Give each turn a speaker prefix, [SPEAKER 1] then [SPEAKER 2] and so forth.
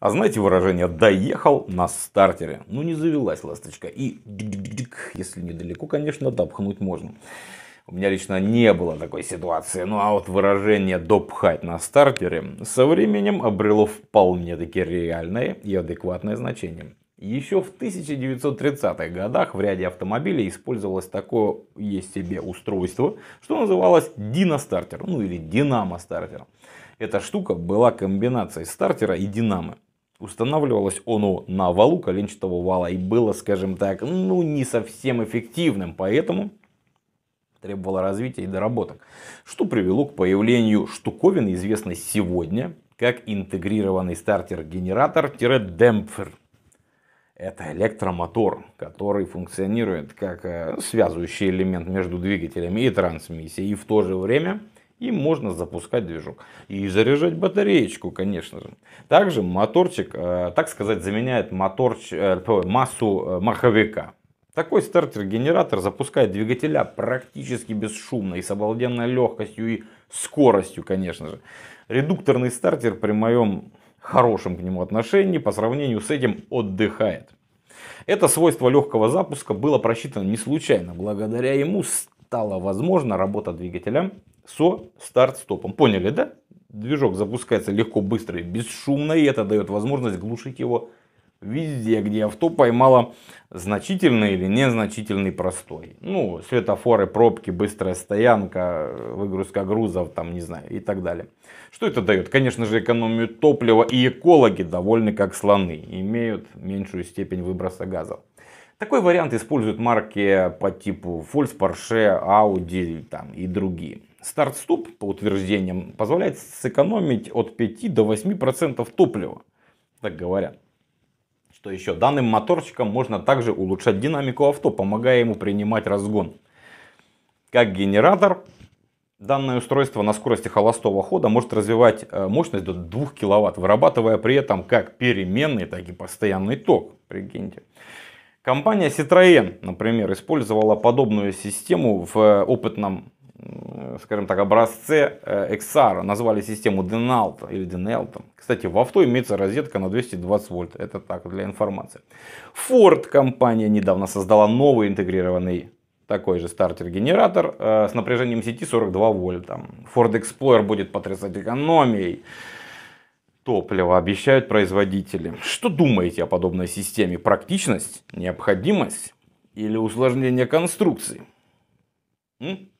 [SPEAKER 1] А знаете выражение «доехал на стартере». Ну не завелась ласточка. И если недалеко, конечно, допхнуть можно. У меня лично не было такой ситуации. Ну а вот выражение «допхать на стартере» со временем обрело вполне-таки реальное и адекватное значение. Еще в 1930-х годах в ряде автомобилей использовалось такое есть себе устройство, что называлось диностартер, ну или динамо-стартер. Эта штука была комбинацией стартера и динамо. Устанавливалось оно на валу коленчатого вала и было, скажем так, ну не совсем эффективным, поэтому требовало развития и доработок, что привело к появлению штуковины, известной сегодня как интегрированный стартер-генератор-демпфер. Это электромотор, который функционирует как э, связующий элемент между двигателями и трансмиссией и в то же время и можно запускать движок. И заряжать батареечку, конечно же. Также моторчик, э, так сказать, заменяет моторч, э, массу э, маховика. Такой стартер-генератор запускает двигателя практически бесшумно и с обалденной легкостью и скоростью, конечно же. Редукторный стартер при моем хорошем к нему отношении по сравнению с этим отдыхает. Это свойство легкого запуска было просчитано не случайно. Благодаря ему стала возможна работа двигателя со старт-стопом. Поняли, да? Движок запускается легко, быстро и бесшумно, и это дает возможность глушить его везде, где авто поймало значительный или незначительный простой. Ну, светофоры, пробки, быстрая стоянка, выгрузка грузов, там, не знаю, и так далее. Что это дает? Конечно же, экономию топлива, и экологи довольны как слоны, имеют меньшую степень выброса газов. Такой вариант используют марки по типу Volkswagen, Porsche, Audi там, и другие. Старт-стоп, по утверждениям, позволяет сэкономить от 5 до 8% топлива. Так говорят. Что еще? Данным моторчиком можно также улучшать динамику авто, помогая ему принимать разгон. Как генератор, данное устройство на скорости холостого хода может развивать э, мощность до 2 кВт, вырабатывая при этом как переменный, так и постоянный ток. Прикиньте. Компания Citroën, например, использовала подобную систему в э, опытном Э, скажем так, образце э, XR назвали систему Denalto или Denalto. Кстати, в авто имеется розетка на 220 вольт. Это так, для информации. Ford компания недавно создала новый интегрированный такой же стартер-генератор э, с напряжением сети 42 вольта. Ford Explorer будет потрясать экономией топлива, обещают производители. Что думаете о подобной системе? Практичность, необходимость или усложнение конструкции? М?